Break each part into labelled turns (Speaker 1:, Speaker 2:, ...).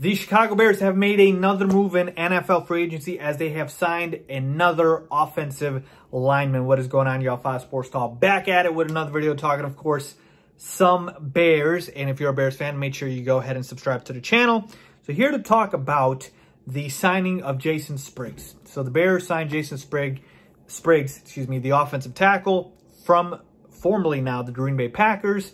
Speaker 1: The Chicago Bears have made another move in NFL free agency as they have signed another offensive lineman. What is going on, y'all? Five Sports Talk back at it with another video talking, of course, some Bears. And if you're a Bears fan, make sure you go ahead and subscribe to the channel. So here to talk about the signing of Jason Spriggs. So the Bears signed Jason Sprigg, Spriggs, excuse me, the offensive tackle from formerly now the Green Bay Packers.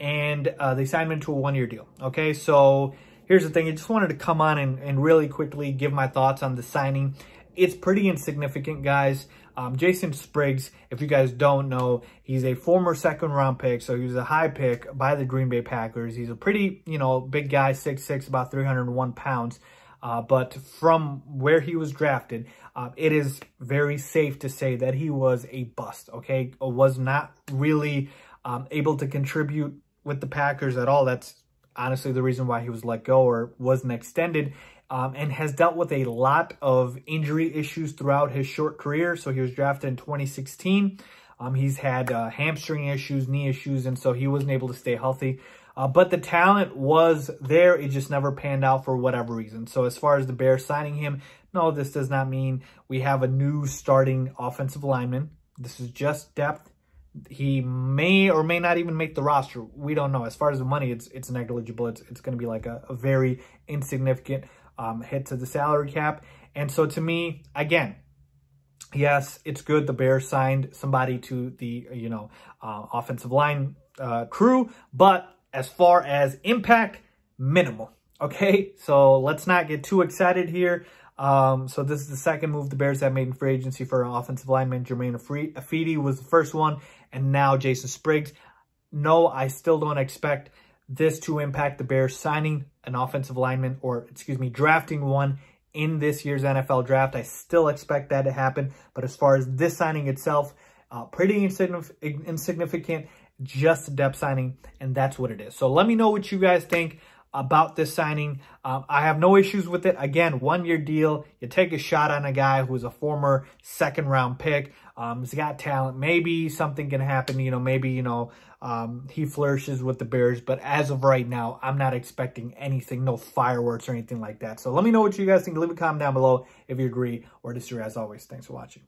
Speaker 1: And uh, they signed him to a one-year deal. Okay, so here's the thing. I just wanted to come on and, and really quickly give my thoughts on the signing. It's pretty insignificant, guys. Um, Jason Spriggs, if you guys don't know, he's a former second round pick. So he was a high pick by the Green Bay Packers. He's a pretty, you know, big guy, six six, about 301 pounds. Uh, but from where he was drafted, uh, it is very safe to say that he was a bust, okay? Was not really um, able to contribute with the Packers at all. That's honestly the reason why he was let go or wasn't extended um, and has dealt with a lot of injury issues throughout his short career. So he was drafted in 2016. Um, he's had uh, hamstring issues, knee issues, and so he wasn't able to stay healthy. Uh, but the talent was there. It just never panned out for whatever reason. So as far as the Bears signing him, no, this does not mean we have a new starting offensive lineman. This is just depth he may or may not even make the roster. We don't know. As far as the money, it's it's negligible. It's it's going to be like a, a very insignificant um, hit to the salary cap. And so to me, again, yes, it's good the Bears signed somebody to the you know uh, offensive line uh, crew, but as far as impact, minimal. Okay, so let's not get too excited here. Um, so this is the second move the Bears have made in free agency for an offensive lineman. Jermaine Afidi was the first one, and now Jason Spriggs. No, I still don't expect this to impact the Bears signing an offensive lineman or, excuse me, drafting one in this year's NFL draft. I still expect that to happen. But as far as this signing itself, uh, pretty insignif insignificant, just a depth signing, and that's what it is. So let me know what you guys think about this signing. Um, I have no issues with it. Again, one-year deal. You take a shot on a guy who is a former second-round pick. Um, he's got talent. Maybe something can happen. You know, maybe, you know, um, he flourishes with the Bears. But as of right now, I'm not expecting anything, no fireworks or anything like that. So let me know what you guys think. Leave a comment down below if you agree or disagree. As always, thanks for watching.